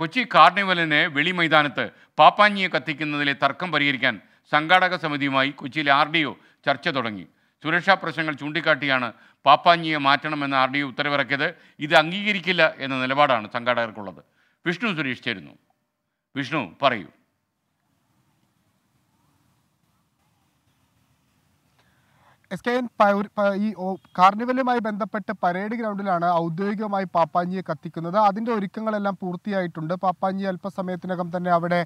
കൊച്ചി കാർണിവലിന് മൈതാനത്ത് പാപ്പാഞ്ഞിയെ കത്തിക്കുന്നതിലെ തർക്കം പരിഹരിക്കാൻ സംഘാടക സമിതിയുമായി കൊച്ചിയിലെ ആർ ഡി ഒ ചർച്ച തുടങ്ങി സുരക്ഷാ പ്രശ്നങ്ങൾ ചൂണ്ടിക്കാട്ടിയാണ് പാപ്പാഞ്ഞിയെ മാറ്റണമെന്ന് ആർ ഡി ഒ ഉത്തരവിറക്കിയത് ഇത് അംഗീകരിക്കില്ല എന്ന നിലപാടാണ് സംഘാടകർക്കുള്ളത് വിഷ്ണു സുരേഷ് ചേരുന്നു വിഷ്ണു പറയൂ എസ് കെ എൻ ഈ കാർണിവലുമായി ബന്ധപ്പെട്ട് പരേഡ് ഗ്രൗണ്ടിലാണ് ഔദ്യോഗികമായി പാപ്പാഞ്ചിയെ കത്തിക്കുന്നത് അതിൻ്റെ ഒരുക്കങ്ങളെല്ലാം പൂർത്തിയായിട്ടുണ്ട് പാപ്പാഞ്ചി അല്പസമയത്തിനകം തന്നെ അവിടെ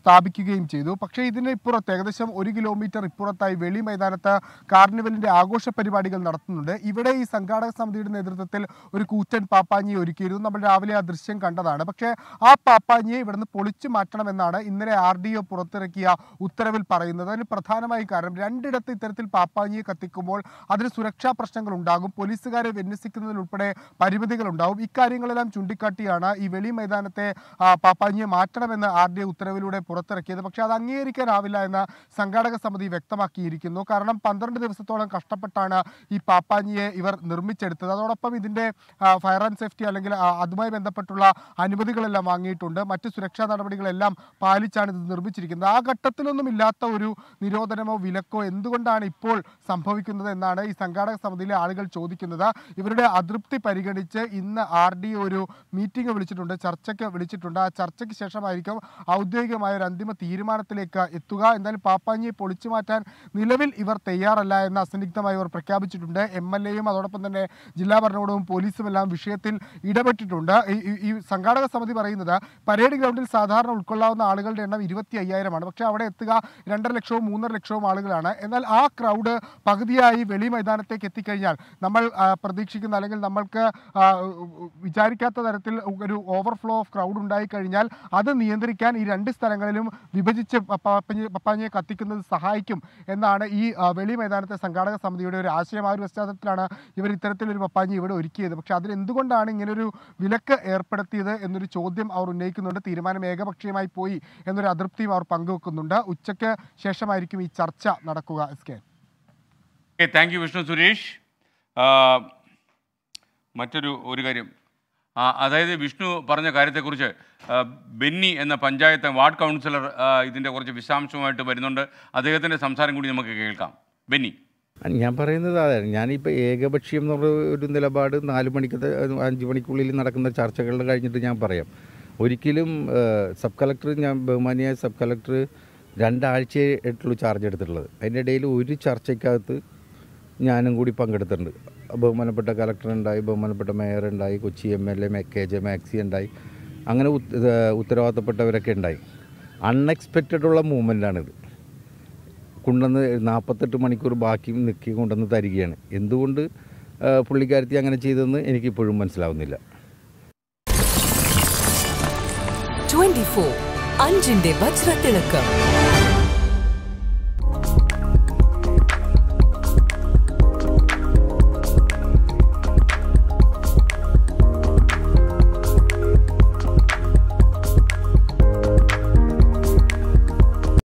സ്ഥാപിക്കുകയും ചെയ്തു പക്ഷേ ഇതിന് ഇപ്പുറത്ത് ഏകദേശം ഒരു കിലോമീറ്റർ ഇപ്പുറത്തായി വെളി മൈതാനത്ത് കാർണിവലിൻ്റെ ആഘോഷ പരിപാടികൾ നടത്തുന്നുണ്ട് ഇവിടെ ഈ സംഘാടക സമിതിയുടെ നേതൃത്വത്തിൽ ഒരു കൂറ്റൻ പാപ്പാഞ്ചിയെ ഒരുക്കിയിരുന്നു നമ്മൾ രാവിലെ ആ ദൃശ്യം കണ്ടതാണ് പക്ഷേ ആ പാപ്പാഞ്ഞിയെ ഇവിടുന്ന് പൊളിച്ചു മാറ്റണമെന്നാണ് ഇന്നലെ ആർ ഡി ഒ പുറത്തിറക്കിയ ഉത്തരവിൽ പറയുന്നത് അതിന് പ്രധാനമായി കാരണം രണ്ടിടത്ത് ഇത്തരത്തിൽ പാപ്പാഞ്ഞിയെ കത്തിക്കുന്നത് പ്രവേശിക്കുമ്പോൾ അതിന് സുരക്ഷാ പ്രശ്നങ്ങൾ ഉണ്ടാകും പോലീസുകാരെ വിന്യസിക്കുന്നതിലുൾപ്പെടെ പരിമിതികളുണ്ടാവും ഇക്കാര്യങ്ങളെല്ലാം ചൂണ്ടിക്കാട്ടിയാണ് ഈ വെളി മൈതാനത്തെ പാപ്പാഞ്ഞിയെ മാറ്റണമെന്ന് ആർ ഡി ഉത്തരവിലൂടെ പുറത്തിറക്കിയത് പക്ഷേ അത് അംഗീകരിക്കാനാവില്ല എന്ന് സംഘാടക സമിതി വ്യക്തമാക്കിയിരിക്കുന്നു കാരണം പന്ത്രണ്ട് ദിവസത്തോളം കഷ്ടപ്പെട്ടാണ് ഈ പാപ്പാഞ്ഞിയെ ഇവർ നിർമ്മിച്ചെടുത്തത് അതോടൊപ്പം ഇതിൻ്റെ ഫയർ ആൻഡ് സേഫ്റ്റി അല്ലെങ്കിൽ അതുമായി ബന്ധപ്പെട്ടുള്ള അനുമതികളെല്ലാം വാങ്ങിയിട്ടുണ്ട് മറ്റ് സുരക്ഷാ നടപടികളെല്ലാം പാലിച്ചാണ് ഇത് നിർമ്മിച്ചിരിക്കുന്നത് ആ ഘട്ടത്തിലൊന്നും ഇല്ലാത്ത ഒരു നിരോധനമോ വിലക്കോ എന്തുകൊണ്ടാണ് ഇപ്പോൾ സംഭവം സംഭവിക്കുന്നത് എന്നാണ് ഈ സംഘാടക സമിതിയിലെ ആളുകൾ ചോദിക്കുന്നത് ഇവരുടെ അതൃപ്തി പരിഗണിച്ച് ഇന്ന് ആർ ഡി ഒരു മീറ്റിംഗ് വിളിച്ചിട്ടുണ്ട് ചർച്ചയ്ക്ക് വിളിച്ചിട്ടുണ്ട് ആ ചർച്ചയ്ക്ക് ശേഷമായിരിക്കും ഔദ്യോഗികമായ ഒരു അന്തിമ തീരുമാനത്തിലേക്ക് എത്തുക എന്തായാലും പാപ്പാഞ്ഞിയെ പൊളിച്ചു മാറ്റാൻ നിലവിൽ ഇവർ തയ്യാറല്ല എന്ന് അസന്നിഗ്ധമായി ഇവർ പ്രഖ്യാപിച്ചിട്ടുണ്ട് എം എൽ എയും അതോടൊപ്പം തന്നെ ജില്ലാ ഭരണകൂടവും പോലീസും എല്ലാം വിഷയത്തിൽ ഇടപെട്ടിട്ടുണ്ട് ഈ സംഘാടക സമിതി പറയുന്നത് പരേഡ് ഗ്രൗണ്ടിൽ സാധാരണ ഉൾക്കൊള്ളാവുന്ന ആളുകളുടെ എണ്ണം ഇരുപത്തി അയ്യായിരമാണ് പക്ഷേ അവിടെ എത്തുക രണ്ടര ലക്ഷവും മൂന്നര ലക്ഷവും ആളുകളാണ് എന്നാൽ ആ ക്രൗഡ് പകുതി പകുതിയായി വെളി മൈതാനത്തേക്ക് എത്തിക്കഴിഞ്ഞാൽ നമ്മൾ പ്രതീക്ഷിക്കുന്ന അല്ലെങ്കിൽ നമ്മൾക്ക് വിചാരിക്കാത്ത തരത്തിൽ ഒരു ഓവർഫ്ലോ ഓഫ് ക്രൗഡ് ഉണ്ടായിക്കഴിഞ്ഞാൽ അത് നിയന്ത്രിക്കാൻ ഈ രണ്ട് സ്ഥലങ്ങളിലും വിഭജിച്ച് പപ്പാഞ്ഞെ കത്തിക്കുന്നത് സഹായിക്കും എന്നാണ് ഈ വെളി മൈതാനത്തെ സംഘാടക സമിതിയുടെ ഒരു ആശയം ആ ഒരു പശ്ചാത്തലത്തിലാണ് ഇവർ ഇത്തരത്തിലൊരു പപ്പാഞ്ഞി ഇവിടെ ഒരുക്കിയത് പക്ഷേ അതിലെന്തുകൊണ്ടാണ് ഇങ്ങനൊരു വിലക്ക് ഏർപ്പെടുത്തിയത് എന്നൊരു ചോദ്യം അവർ ഉന്നയിക്കുന്നുണ്ട് തീരുമാനം ഏകപക്ഷീയമായി പോയി എന്നൊരു അതൃപ്തിയും അവർ പങ്കുവെക്കുന്നുണ്ട് ഉച്ചയ്ക്ക് ശേഷമായിരിക്കും ഈ ചർച്ച നടക്കുക yes okay thank you Vishnu Suresh മറ്റൊരു ഒരു കാര്യം അതായത് വിഷ്ണു പറഞ്ഞ കാര്യത്തെക്കുറിച്ച് ബെന്നി എന്ന പഞ്ചായത്ത് വാർഡ് കൗൺസിലർ ഇതിൻ്റെ കുറച്ച് വിശദാംശമായിട്ട് വരുന്നുണ്ട് അദ്ദേഹത്തിൻ്റെ സംസാരം കൂടി നമുക്ക് കേൾക്കാം ബെന്നി ഞാൻ പറയുന്നത് അതെ ഞാനിപ്പോൾ ഏകപക്ഷീയം എന്നുള്ള ഒരു നിലപാട് നാല് മണിക്ക് അഞ്ച് മണിക്കുള്ളിൽ നടക്കുന്ന ചർച്ചകൾ കഴിഞ്ഞിട്ട് ഞാൻ പറയാം ഒരിക്കലും സബ് കളക്ടർ ഞാൻ ബഹുമാനിയായ സബ് കളക്ടർ രണ്ടാഴ്ചയായിട്ടുള്ളൂ ചാർജ് എടുത്തിട്ടുള്ളത് അതിൻ്റെ ഇടയിൽ ഒരു ചർച്ചയ്ക്കകത്ത് ഞാനും കൂടി പങ്കെടുത്തിട്ടുണ്ട് ബഹുമാനപ്പെട്ട ഉണ്ടായി ബഹുമാനപ്പെട്ട മേയർ ഉണ്ടായി Kochi M L A K J Maxy ഉണ്ടായി അങ്ങനെ ഉത്തരവാദിത്തപ്പെട്ടവരൊക്കെ ഉണ്ടായി അൺഎക്സ്പെക്റ്റഡ് ഉള്ള മൂവ്മെൻറ്റാണിത് കൊണ്ടുവന്ന് നാൽപ്പത്തെട്ട് മണിക്കൂർ ബാക്കി നിൽക്കി കൊണ്ടുവന്ന് തരികയാണ് എന്തുകൊണ്ട് പുള്ളിക്കാരത്തി അങ്ങനെ ചെയ്തതെന്ന് എനിക്കിപ്പോഴും മനസ്സിലാവുന്നില്ല ട്വൻറ്റി ഫോർ അഞ്ചിൻ്റെ ഭക്ഷണത്തിളക്കം